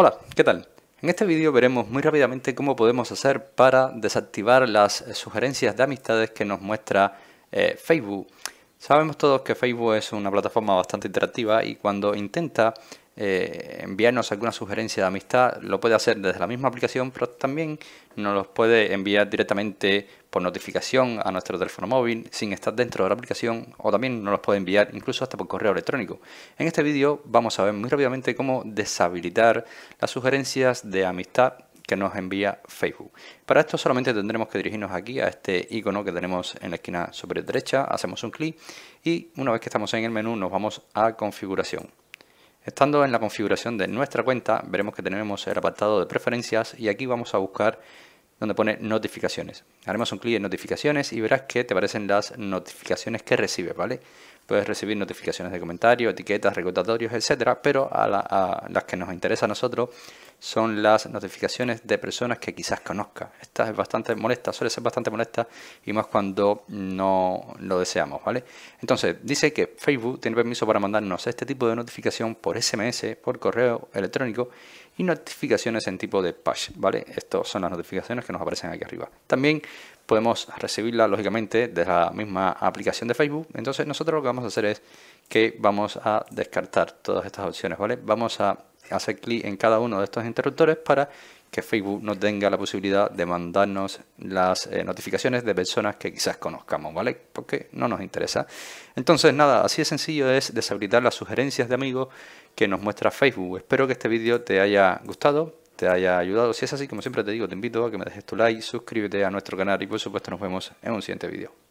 Hola, ¿qué tal? En este vídeo veremos muy rápidamente cómo podemos hacer para desactivar las sugerencias de amistades que nos muestra eh, Facebook. Sabemos todos que Facebook es una plataforma bastante interactiva y cuando intenta eh, enviarnos alguna sugerencia de amistad, lo puede hacer desde la misma aplicación, pero también nos los puede enviar directamente por notificación a nuestro teléfono móvil sin estar dentro de la aplicación o también nos los puede enviar incluso hasta por correo electrónico. En este vídeo vamos a ver muy rápidamente cómo deshabilitar las sugerencias de amistad que nos envía Facebook. Para esto solamente tendremos que dirigirnos aquí a este icono que tenemos en la esquina superior derecha, hacemos un clic y una vez que estamos en el menú nos vamos a configuración. Estando en la configuración de nuestra cuenta, veremos que tenemos el apartado de preferencias y aquí vamos a buscar donde pone notificaciones. Haremos un clic en notificaciones y verás que te aparecen las notificaciones que recibes, ¿vale? Puedes recibir notificaciones de comentarios, etiquetas, recordatorios, etcétera, pero a, las que nos interesa a nosotros son las notificaciones de personas que quizás conozca. Esta es bastante molesta, suele ser bastante molesta y más cuando no lo deseamos, ¿vale? Entonces, dice que Facebook tiene permiso para mandarnos este tipo de notificación por SMS, por correo electrónico y notificaciones en tipo de patch, ¿vale? Estas son las notificaciones que nos aparecen aquí arriba. También podemos recibirla lógicamente de la misma aplicación de Facebook. Entonces nosotros lo que vamos a hacer es que vamos a descartar todas estas opciones, ¿vale? Vamos a hacer clic en cada uno de estos interruptores para que Facebook no tenga la posibilidad de mandarnos las eh, notificaciones de personas que quizás conozcamos, ¿vale? Porque no nos interesa. Entonces, nada, así de sencillo es deshabilitar las sugerencias de amigos que nos muestra Facebook. Espero que este vídeo te haya gustado te haya ayudado. Si es así, como siempre te digo, te invito a que me dejes tu like, suscríbete a nuestro canal y por supuesto nos vemos en un siguiente video.